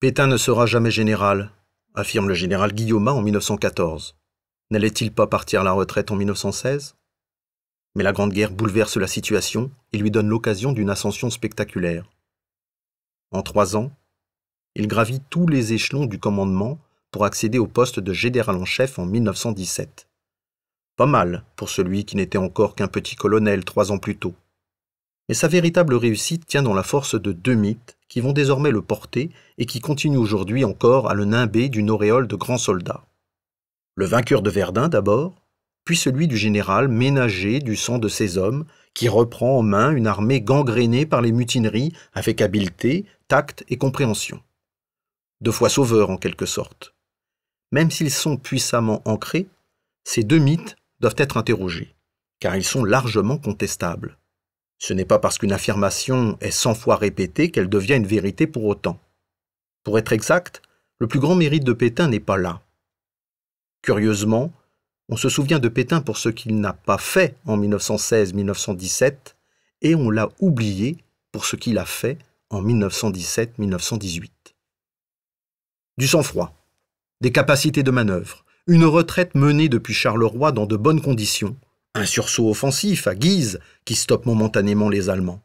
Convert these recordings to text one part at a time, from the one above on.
Pétain ne sera jamais général, affirme le général Guillaumat en 1914. N'allait-il pas partir à la retraite en 1916 Mais la Grande Guerre bouleverse la situation et lui donne l'occasion d'une ascension spectaculaire. En trois ans, il gravit tous les échelons du commandement pour accéder au poste de général en chef en 1917. Pas mal pour celui qui n'était encore qu'un petit colonel trois ans plus tôt. Mais sa véritable réussite tient dans la force de deux mythes qui vont désormais le porter et qui continuent aujourd'hui encore à le nimber d'une auréole de grands soldats. Le vainqueur de Verdun d'abord, puis celui du général ménagé du sang de ses hommes, qui reprend en main une armée gangrénée par les mutineries avec habileté, tact et compréhension. Deux fois sauveur en quelque sorte. Même s'ils sont puissamment ancrés, ces deux mythes doivent être interrogés, car ils sont largement contestables. Ce n'est pas parce qu'une affirmation est cent fois répétée qu'elle devient une vérité pour autant. Pour être exact, le plus grand mérite de Pétain n'est pas là. Curieusement, on se souvient de Pétain pour ce qu'il n'a pas fait en 1916-1917 et on l'a oublié pour ce qu'il a fait en 1917-1918. Du sang-froid, des capacités de manœuvre, une retraite menée depuis Charleroi dans de bonnes conditions, un sursaut offensif à Guise qui stoppe momentanément les Allemands.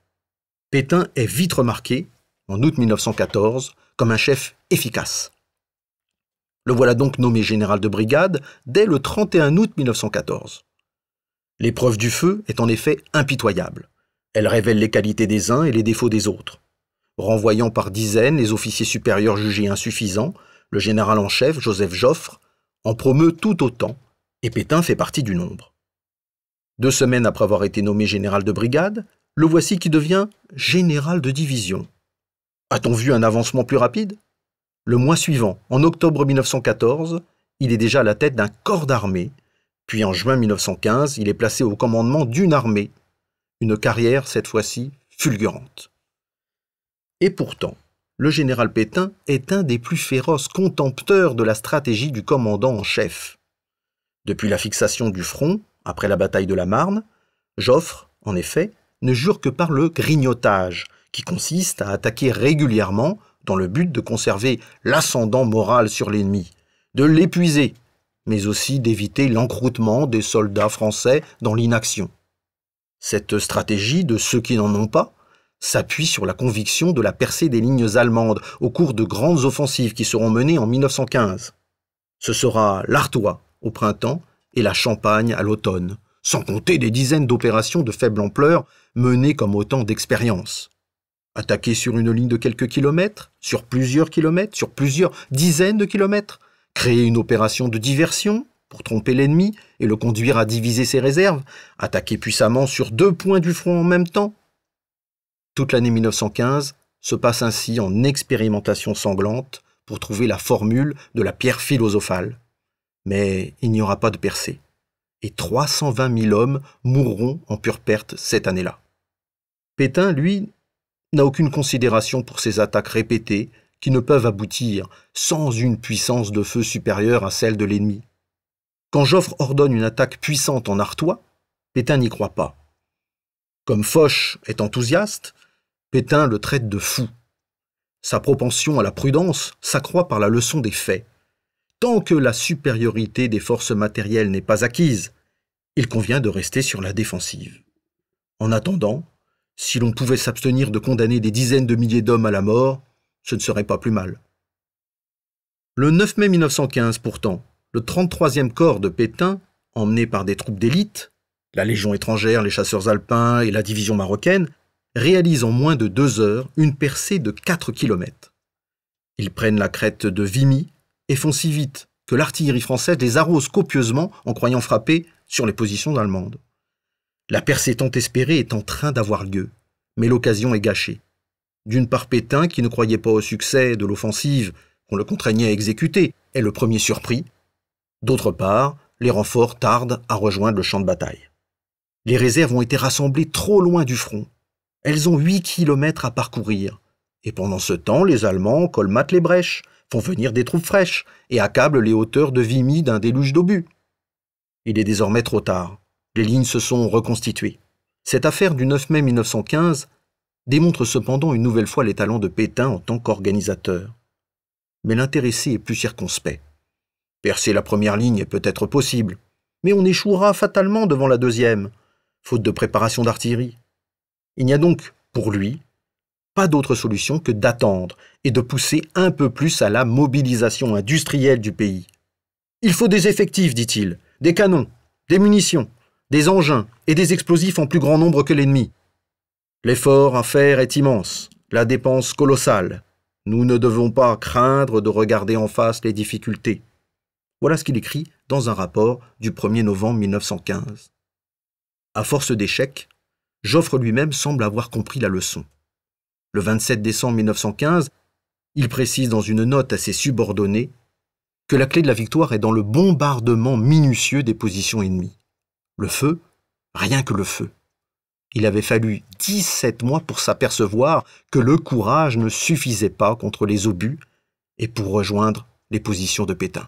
Pétain est vite remarqué, en août 1914, comme un chef efficace. Le voilà donc nommé général de brigade dès le 31 août 1914. L'épreuve du feu est en effet impitoyable. Elle révèle les qualités des uns et les défauts des autres. Renvoyant par dizaines les officiers supérieurs jugés insuffisants, le général en chef, Joseph Joffre, en promeut tout autant, et Pétain fait partie du nombre. Deux semaines après avoir été nommé général de brigade, le voici qui devient général de division. A-t-on vu un avancement plus rapide Le mois suivant, en octobre 1914, il est déjà à la tête d'un corps d'armée, puis en juin 1915, il est placé au commandement d'une armée, une carrière cette fois-ci fulgurante. Et pourtant, le général Pétain est un des plus féroces contempteurs de la stratégie du commandant en chef. Depuis la fixation du front, après la bataille de la Marne, Joffre, en effet, ne jure que par le grignotage, qui consiste à attaquer régulièrement dans le but de conserver l'ascendant moral sur l'ennemi, de l'épuiser, mais aussi d'éviter l'encroûtement des soldats français dans l'inaction. Cette stratégie de ceux qui n'en ont pas s'appuie sur la conviction de la percée des lignes allemandes au cours de grandes offensives qui seront menées en 1915. Ce sera l'Artois au printemps et la Champagne à l'automne, sans compter des dizaines d'opérations de faible ampleur menées comme autant d'expériences. Attaquer sur une ligne de quelques kilomètres, sur plusieurs kilomètres, sur plusieurs dizaines de kilomètres, créer une opération de diversion pour tromper l'ennemi et le conduire à diviser ses réserves, attaquer puissamment sur deux points du front en même temps. Toute l'année 1915 se passe ainsi en expérimentation sanglante pour trouver la formule de la pierre philosophale mais il n'y aura pas de percée, et 320 000 hommes mourront en pure perte cette année-là. Pétain, lui, n'a aucune considération pour ces attaques répétées qui ne peuvent aboutir sans une puissance de feu supérieure à celle de l'ennemi. Quand Joffre ordonne une attaque puissante en Artois, Pétain n'y croit pas. Comme Foch est enthousiaste, Pétain le traite de fou. Sa propension à la prudence s'accroît par la leçon des faits tant que la supériorité des forces matérielles n'est pas acquise, il convient de rester sur la défensive. En attendant, si l'on pouvait s'abstenir de condamner des dizaines de milliers d'hommes à la mort, ce ne serait pas plus mal. Le 9 mai 1915, pourtant, le 33e corps de Pétain, emmené par des troupes d'élite, la Légion étrangère, les chasseurs alpins et la division marocaine, réalise en moins de deux heures une percée de 4 km. Ils prennent la crête de Vimy, et font si vite que l'artillerie française les arrose copieusement en croyant frapper sur les positions allemandes. La percée tant espérée est en train d'avoir lieu, mais l'occasion est gâchée. D'une part Pétain, qui ne croyait pas au succès de l'offensive qu'on le contraignait à exécuter, est le premier surpris. D'autre part, les renforts tardent à rejoindre le champ de bataille. Les réserves ont été rassemblées trop loin du front. Elles ont huit kilomètres à parcourir. Et pendant ce temps, les Allemands colmatent les brèches, font venir des troupes fraîches et accablent les hauteurs de Vimy d'un déluge d'obus. Il est désormais trop tard. Les lignes se sont reconstituées. Cette affaire du 9 mai 1915 démontre cependant une nouvelle fois les talents de Pétain en tant qu'organisateur. Mais l'intéressé est plus circonspect. Percer la première ligne est peut-être possible, mais on échouera fatalement devant la deuxième, faute de préparation d'artillerie. Il n'y a donc, pour lui, pas d'autre solution que d'attendre et de pousser un peu plus à la mobilisation industrielle du pays. Il faut des effectifs, dit-il, des canons, des munitions, des engins et des explosifs en plus grand nombre que l'ennemi. L'effort à faire est immense, la dépense colossale. Nous ne devons pas craindre de regarder en face les difficultés. Voilà ce qu'il écrit dans un rapport du 1er novembre 1915. À force d'échecs, Joffre lui-même semble avoir compris la leçon le 27 décembre 1915, il précise dans une note à ses subordonnés que la clé de la victoire est dans le bombardement minutieux des positions ennemies. Le feu, rien que le feu. Il avait fallu 17 mois pour s'apercevoir que le courage ne suffisait pas contre les obus et pour rejoindre les positions de Pétain.